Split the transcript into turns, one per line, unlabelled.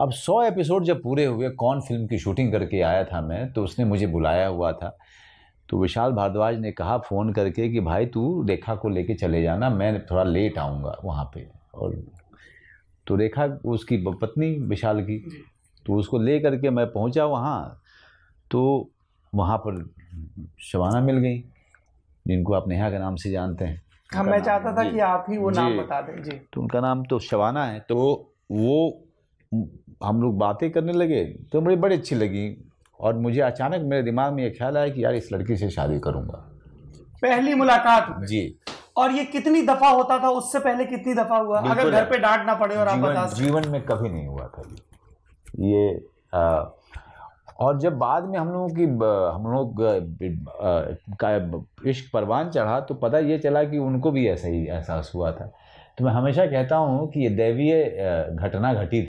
अब सौ एपिसोड जब पूरे हुए कौन फिल्म की शूटिंग करके आया था मैं तो उसने मुझे बुलाया हुआ था तो विशाल भारद्वाज ने कहा फ़ोन करके कि भाई तू रेखा को लेके चले जाना मैं थोड़ा लेट आऊँगा वहाँ पे और तो रेखा उसकी पत्नी विशाल की तो उसको ले करके मैं पहुँचा वहाँ तो वहाँ पर शबाना मिल गई जिनको आप नेहा के नाम से जानते हैं
हाँ मैं चाहता था कि आप ही वो नाम बता दें जी
तो उनका नाम तो शबाना है तो वो हम लोग बातें करने लगे तो मुझे बड़ी अच्छी लगी और मुझे अचानक मेरे दिमाग में ये ख्याल आया कि यार इस लड़की से शादी करूँगा
पहली मुलाकात जी और ये कितनी दफा होता था उससे पहले कितनी दफा हुआ अगर घर पे डांट ना पड़े और आप
जीवन में कभी नहीं हुआ था ये आ, और जब बाद में हम लोगों की हम लोग का इश्क परवान चढ़ा तो पता ये चला कि उनको भी ऐसा ही एहसास हुआ था तो मैं हमेशा कहता हूँ कि ये दैवीय घटना घटी